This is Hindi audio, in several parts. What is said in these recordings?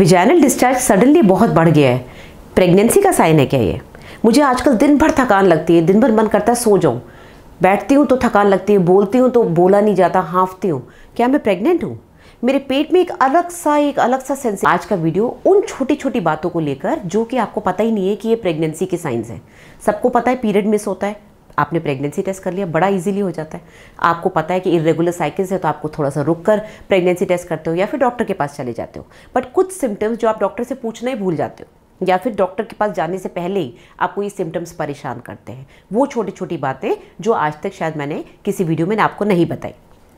विजैनल डिस्चार्ज सडनली बहुत बढ़ गया है प्रेगनेंसी का साइन है क्या ये मुझे आजकल दिन भर थकान लगती है दिन भर मन करता है सो जाऊँ बैठती हूँ तो थकान लगती है बोलती हूँ तो बोला नहीं जाता हाँफती हूँ क्या मैं प्रेग्नेंट हूँ मेरे पेट में एक अलग सा एक अलग सा सेंस आज का वीडियो उन छोटी छोटी बातों को लेकर जो कि आपको पता ही नहीं है कि ये प्रेगनेंसी के साइंस हैं सबको पता है पीरियड मिस होता है आपने प्रेगनेंसी टेस्ट कर लिया बड़ा इजीली हो जाता है आपको पता है कि इरेगुलर साइकिल्स है तो आपको थोड़ा सा रुक कर प्रेगनेंसी टेस्ट करते हो या फिर डॉक्टर के पास चले जाते हो बट कुछ सिम्टम्स जो आप डॉक्टर से पूछना ही भूल जाते हो या फिर डॉक्टर के पास जाने से पहले ही आपको ये सिम्टम्स परेशान करते हैं वो छोटी छोटी बातें जो आज तक शायद मैंने किसी वीडियो में आपको नहीं बताई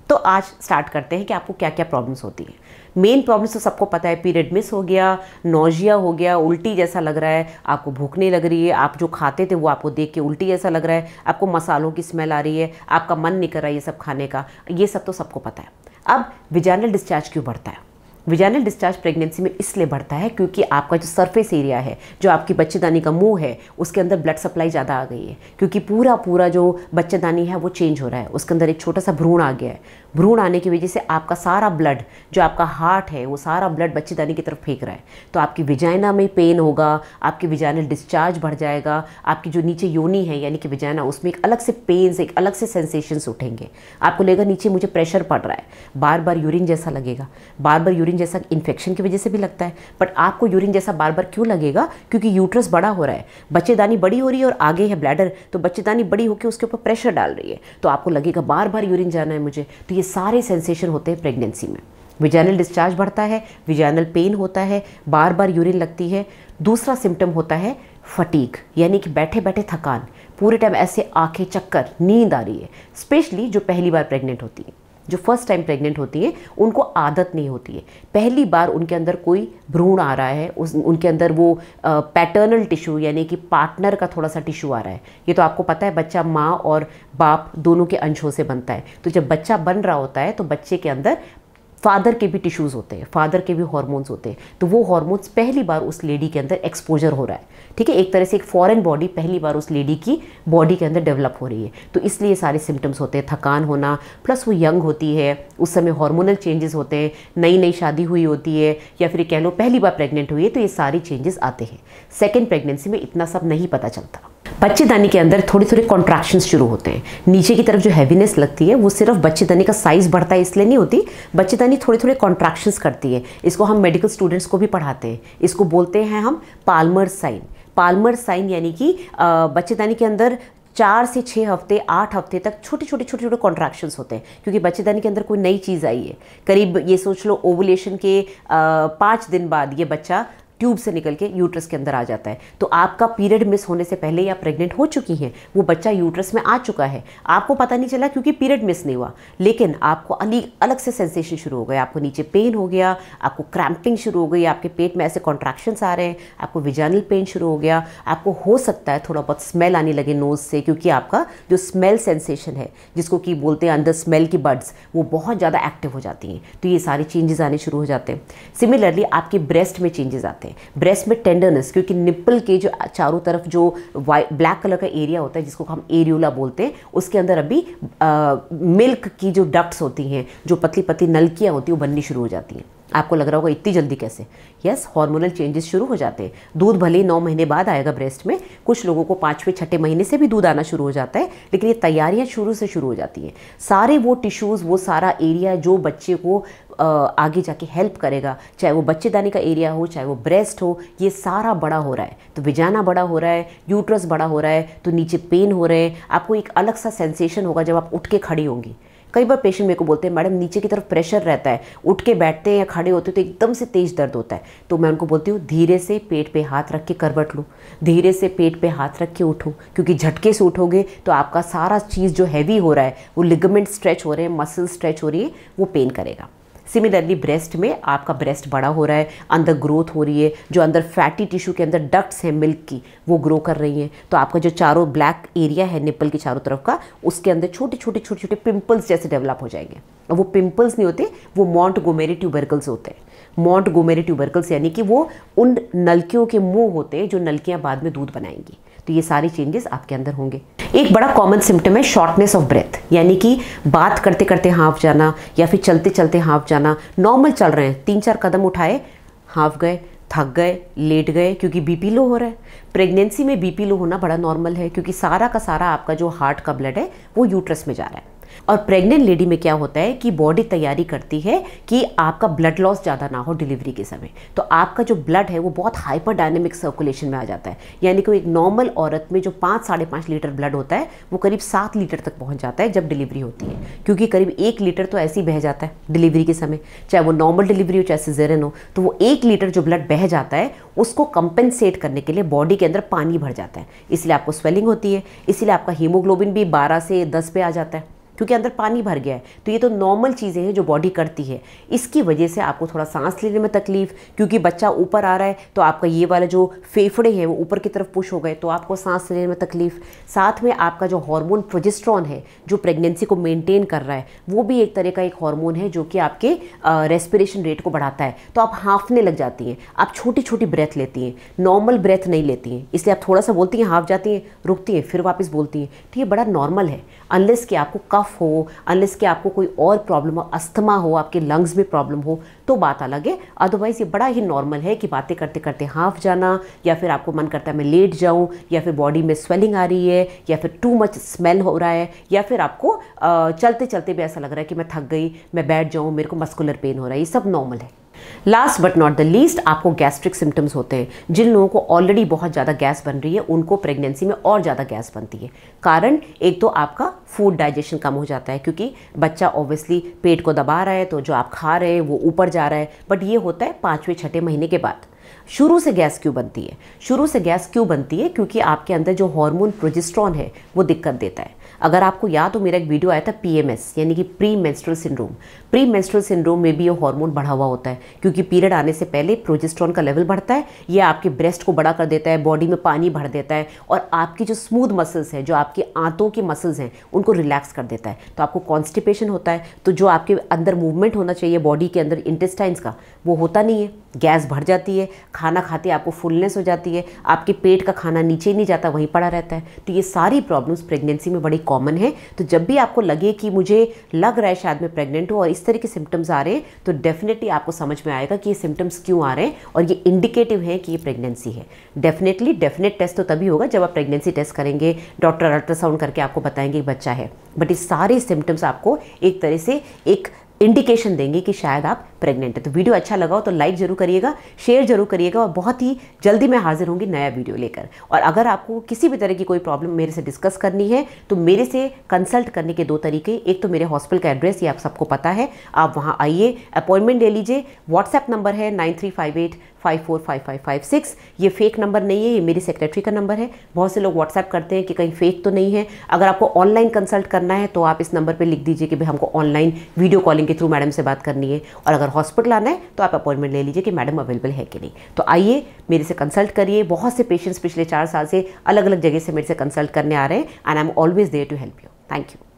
तो आज स्टार्ट करते हैं कि आपको क्या क्या प्रॉब्लम्स होती हैं मेन प्रॉब्लम्स तो सबको पता है पीरियड मिस हो गया नोजिया हो गया उल्टी जैसा लग रहा है आपको भूख नहीं लग रही है आप जो खाते थे वो आपको देख के उल्टी जैसा लग रहा है आपको मसालों की स्मेल आ रही है आपका मन नहीं कर रहा है ये सब खाने का ये सब तो सबको पता है अब विजानल डिस्चार्ज क्यों बढ़ता है विजानल डिस्चार्ज प्रेगनेंसी में इसलिए बढ़ता है क्योंकि आपका जो सरफेस एरिया है जो आपकी बच्चेदानी का मुंह है उसके अंदर ब्लड सप्लाई ज़्यादा आ गई है क्योंकि पूरा पूरा जो बच्चेदानी है वो चेंज हो रहा है उसके अंदर एक छोटा सा भ्रूण आ गया है भ्रूण आने की वजह से आपका सारा ब्लड जो आपका हार्ट है वो सारा ब्लड बच्चेदानी की तरफ फेंक रहा है तो आपकी विजाइना में पेन होगा आपकी विजाइनल डिस्चार्ज बढ़ जाएगा आपकी जो नीचे योनी है यानी कि विजाइना उसमें एक अलग से पेन्स एक अलग से सेंसेशंस उठेंगे आपको लगेगा नीचे मुझे प्रेशर पड़ रहा है बार बार यूरिन जैसा लगेगा बार बार यूरिन यूरिन जैसा इन्फेक्शन की वजह से भी लगता है बट आपको यूरिन जैसा बार बार क्यों लगेगा क्योंकि यूट्रस बड़ा हो रहा है बच्चेदानी बड़ी हो रही है और आगे है ब्लैडर तो बच्चेदानी बड़ी होकर उसके ऊपर प्रेशर डाल रही है तो आपको लगेगा बार बार यूरिन जाना है मुझे तो ये सारे सेंसेशन होते हैं प्रेगनेंसी में विजैनल डिस्चार्ज बढ़ता है विजैनल पेन होता है बार बार यूरिन लगती है दूसरा सिम्टम होता है फटीक यानी कि बैठे बैठे थकान पूरे टाइम ऐसे आंखें चक्कर नींद आ रही है स्पेशली जो पहली बार प्रेग्नेंट होती है जो फर्स्ट टाइम प्रेग्नेंट होती हैं उनको आदत नहीं होती है पहली बार उनके अंदर कोई भ्रूण आ रहा है उस उनके अंदर वो पैटर्नल टिश्यू यानी कि पार्टनर का थोड़ा सा टिश्यू आ रहा है ये तो आपको पता है बच्चा माँ और बाप दोनों के अंशों से बनता है तो जब बच्चा बन रहा होता है तो बच्चे के अंदर फादर के भी टिश्यूज़ होते हैं फादर के भी हॉर्मोन्स होते हैं तो वो हॉर्मोन्स पहली बार उस लेडी के अंदर एक्सपोजर हो रहा है ठीक है एक तरह से एक फॉरेन बॉडी पहली बार उस लेडी की बॉडी के अंदर डेवलप हो रही है तो इसलिए सारे सिम्टम्स होते हैं थकान होना प्लस वो यंग होती है उस समय हार्मोनल चेंजेस होते हैं नई नई शादी हुई होती है या फिर कह लो पहली बार प्रेगनेंट हुई है तो ये सारी चेंजेस आते हैं सेकेंड प्रेगनेंसी में इतना सब नहीं पता चलता बच्चेदानी के अंदर थोड़ी थोड़ी कॉन्ट्रैक्शन शुरू होते हैं नीचे की तरफ जो हैवीनेस लगती है वो सिर्फ बच्चेदानी का साइज़ बढ़ता है इसलिए नहीं होती बच्चेदानी थोड़े थोड़े कॉन्ट्रैक्शन करती है इसको हम मेडिकल स्टूडेंट्स को भी पढ़ाते हैं इसको बोलते हैं हम पालमर साइन पालमर साइन यानी कि बच्चेदानी के अंदर चार से छः हफ्ते आठ हफ्ते तक छोटे छोटे छोटे छोटे कॉन्ट्रैक्शंस होते हैं क्योंकि बच्चेदानी के अंदर कोई नई चीज़ आई है करीब ये सोच लो ओवुलेशन के पाँच दिन बाद ये बच्चा ट्यूब से निकल के यूट्रस के अंदर आ जाता है तो आपका पीरियड मिस होने से पहले या प्रेग्नेंट हो चुकी हैं वो बच्चा यूट्रस में आ चुका है आपको पता नहीं चला क्योंकि पीरियड मिस नहीं हुआ लेकिन आपको अलग अलग से सेंसेशन शुरू हो गए आपको नीचे पेन हो गया आपको क्रैम्पिंग शुरू हो गई आपके पेट में ऐसे कॉन्ट्रैक्शंस आ रहे हैं आपको विजानल पेन शुरू हो गया आपको हो सकता है थोड़ा बहुत स्मेल आने लगे नोज़ से क्योंकि आपका जो स्मेल सेंसेशन है जिसको कि बोलते हैं अंदर स्मेल की बर्ड्स वो बहुत ज़्यादा एक्टिव हो जाती हैं तो ये सारे चेंजेस आने शुरू हो जाते हैं सिमिलरली आपके ब्रेस्ट में चेंजेस आते हैं हैं ब्रेस्ट में टेंडरनेस क्योंकि निप्पल के जो चारों तरफ जो ब्लैक कलर का एरिया होता है जिसको हम एरियोला बोलते हैं उसके अंदर अभी मिल्क की जो डक्ट्स होती हैं जो पतली पतली नलकियाँ होती हैं वो बननी शुरू हो जाती हैं आपको लग रहा होगा इतनी जल्दी कैसे यस हार्मोनल चेंजेस शुरू हो जाते हैं दूध भले ही नौ महीने बाद आएगा ब्रेस्ट में कुछ लोगों को पाँचवें छठे महीने से भी दूध आना शुरू हो जाता है लेकिन ये तैयारियाँ शुरू से शुरू हो जाती हैं सारे वो टिश्यूज़ वो सारा एरिया जो बच्चे को आगे जाके हेल्प करेगा चाहे वो बच्चेदानी का एरिया हो चाहे वो ब्रेस्ट हो ये सारा बड़ा हो रहा है तो बिजाना बड़ा हो रहा है यूट्रस बड़ा हो रहा है तो नीचे पेन हो रहे हैं आपको एक अलग सा सेंसेशन होगा जब आप उठ के खड़ी होंगी कई बार पेशेंट मेरे को बोलते हैं मैडम नीचे की तरफ प्रेशर रहता है उठ के बैठते हैं या खड़े होते हैं तो एकदम से तेज़ दर्द होता है तो मैं उनको बोलती हूँ धीरे से पेट पे हाथ रख के करवट लूँ धीरे से पेट पे हाथ रख के उठूँ क्योंकि झटके से उठोगे तो आपका सारा चीज़ जो हैवी हो रहा है वो लिगमेंट स्ट्रेच हो रहे हैं मसल स्ट्रेच हो रही है वो पेन करेगा सिमिलरली ब्रेस्ट में आपका ब्रेस्ट बड़ा हो रहा है अंदर ग्रोथ हो रही है जो अंदर फैटी टिश्यू के अंदर डक्ट्स हैं मिल्क की वो ग्रो कर रही हैं तो आपका जो चारों ब्लैक एरिया है निपल के चारों तरफ का उसके अंदर छोटे छोटे छोटे छोटे पिम्पल्स जैसे डेवलप हो जाएंगे और वो पिम्पल्स नहीं होते वो मॉन्ट गोमेरी ट्यूबरकल्स होते हैं मॉन्ट गोमेरी ट्यूबरकल्स यानी कि वो उन नलकियों के मुँह होते हैं जो नलकियाँ बाद में दूध बनाएंगी तो ये सारे चेंजेस आपके अंदर होंगे एक बड़ा कॉमन सिम्टम है शॉर्टनेस ऑफ ब्रेथ यानी कि बात करते करते हाँफ जाना या फिर चलते चलते हाँफ जाना नॉर्मल चल रहे हैं तीन चार कदम उठाए हाँफ गए थक गए लेट गए क्योंकि बीपी लो हो रहा है प्रेगनेंसी में बीपी लो होना बड़ा नॉर्मल है क्योंकि सारा का सारा आपका जो हार्ट का ब्लड है वो यूट्रस में जा रहा है और प्रेग्नेंट लेडी में क्या होता है कि बॉडी तैयारी करती है कि आपका ब्लड लॉस ज़्यादा ना हो डिलीवरी के समय तो आपका जो ब्लड है वो बहुत हाइपर डायनेमिक सर्कुलेशन में आ जाता है यानी कि एक नॉर्मल औरत में जो पाँच साढ़े पाँच लीटर ब्लड होता है वो करीब सात लीटर तक पहुँच जाता है जब डिलीवरी होती है क्योंकि करीब एक लीटर तो ऐसे ही बह जाता है डिलीवरी के समय चाहे वो नॉर्मल डिलीवरी हो चाहे सिजेरन हो तो वो एक लीटर जो ब्लड बह जाता है उसको कंपेंसेट करने के लिए बॉडी के अंदर पानी भर जाता है इसलिए आपको स्वेलिंग होती है इसलिए आपका हीमोग्लोबिन भी बारह से दस पे आ जाता है क्योंकि अंदर पानी भर गया है तो ये तो नॉर्मल चीज़ें हैं जो बॉडी करती है इसकी वजह से आपको थोड़ा सांस लेने में तकलीफ क्योंकि बच्चा ऊपर आ रहा है तो आपका ये वाला जो फेफड़े हैं वो ऊपर की तरफ पुश हो गए तो आपको सांस लेने में तकलीफ साथ में आपका जो हार्मोन प्रोजेस्ट्रॉन है जो प्रेगनेंसी को मेनटेन कर रहा है वो भी एक तरह का एक हॉर्मोन है जो कि आपके रेस्पिरेशन रेट को बढ़ाता है तो आप हाँफने लग जाती हैं आप छोटी छोटी ब्रेथ लेती हैं नॉर्मल ब्रेथ नहीं लेती हैं इसलिए आप थोड़ा सा बोलती हैं हाँफ जाती हैं रुकती हैं फिर वापस बोलती हैं तो ये बड़ा नॉर्मल है अनलेस कि आपको कफ कफ हो अनलेस के आपको कोई और प्रॉब्लम हो अस्थमा हो आपके लंग्स में प्रॉब्लम हो तो बात अलग है अदरवाइज़ ये बड़ा ही नॉर्मल है कि बातें करते करते हाँफ जाना या फिर आपको मन करता है मैं लेट जाऊँ या फिर बॉडी में स्वेलिंग आ रही है या फिर टू मच स्मेल हो रहा है या फिर आपको चलते चलते भी ऐसा लग रहा है कि मैं थक गई मैं बैठ जाऊँ मेरे को मस्कुलर पेन हो रहा है ये सब नॉर्मल है last but not the least आपको गैस्ट्रिक सिम्टम्स होते हैं जिन लोगों को ऑलरेडी बहुत ज़्यादा गैस बन रही है उनको प्रेगनेंसी में और ज़्यादा गैस बनती है कारण एक तो आपका फूड डाइजेशन कम हो जाता है क्योंकि बच्चा ऑब्वियसली पेट को दबा रहा है तो जो आप खा रहे हैं वो ऊपर जा रहा है बट ये होता है पाँचवें छठे महीने के बाद शुरू से गैस क्यों बनती है शुरू से गैस क्यों बनती है क्योंकि आपके अंदर जो हार्मोन प्रोजिस्ट्रॉन है वो दिक्कत देता है अगर आपको याद हो मेरा एक वीडियो आया था पीएमएस यानी कि premenstrual syndrome premenstrual syndrome में भी ये हार्मोन बढ़ा हुआ होता है क्योंकि पीरियड आने से पहले प्रोजेस्ट्रॉन का लेवल बढ़ता है ये आपके ब्रेस्ट को बड़ा कर देता है बॉडी में पानी भर देता है और आपकी जो स्मूथ मसल्स हैं जो आपके आंतों के मसल्स हैं उनको रिलैक्स कर देता है तो आपको कॉन्स्टिपेशन होता है तो जो आपके अंदर मूवमेंट होना चाहिए बॉडी के अंदर इंटेस्टाइंस का वो होता नहीं है गैस भर जाती है खाना खाते आपको फुलनेस हो जाती है आपके पेट का खाना नीचे नहीं जाता वहीं पड़ा रहता है तो ये सारी प्रॉब्लम्स प्रेगनेंसी में बड़ी कॉमन है तो जब भी आपको लगे कि मुझे लग रहा है शायद मैं प्रेग्नेंट हूँ और इस तरह के सिम्टम्स आ रहे हैं तो डेफिनेटली आपको समझ में आएगा कि ये सिम्टम्स क्यों आ रहे हैं और ये इंडिकेटिव है कि ये प्रेगनेंसी है डेफिनेटली डेफिनेट टेस्ट तो तभी होगा जब आप प्रेगनेंसी टेस्ट करेंगे डॉक्टर अल्ट्रासाउंड करके आपको बताएंगे बच्चा है बट ये सारे सिम्टम्स आपको एक तरह से एक इंडिकेशन देंगे कि शायद आप प्रेग्नेंट है तो वीडियो अच्छा लगा हो तो लाइक जरूर करिएगा शेयर जरूर करिएगा और बहुत ही जल्दी मैं हाजिर होंगी नया वीडियो लेकर और अगर आपको किसी भी तरह की कोई प्रॉब्लम मेरे से डिस्कस करनी है तो मेरे से कंसल्ट करने के दो तरीके एक तो मेरे हॉस्पिटल का एड्रेस ये आप सबको पता है आप वहाँ आइए अपॉइंटमेंट ले लीजिए व्हाट्सएप नंबर है nine three five eight five four five five five six ये फेक नंबर नहीं है ये मेरी सेक्रेटरी का नंबर है बहुत से लोग व्हाट्सएप करते हैं कि कहीं फेक तो नहीं है अगर आपको ऑनलाइन कंसल्ट करना है तो आप इस नंबर पर लिख दीजिए कि भाई हमको ऑनलाइन वीडियो कॉलिंग के थ्रू मैडम से बात करनी है और अगर हॉस्पिटल आना है तो आप अपॉइंटमेंट ले लीजिए कि मैडम अवेलेबल है कि नहीं तो आइए मेरे से कंसल्ट करिए बहुत से पेशेंट्स पिछले चार साल से अलग अलग जगह से मेरे से कंसल्ट करने आ रहे हैं and I am always there to help you thank you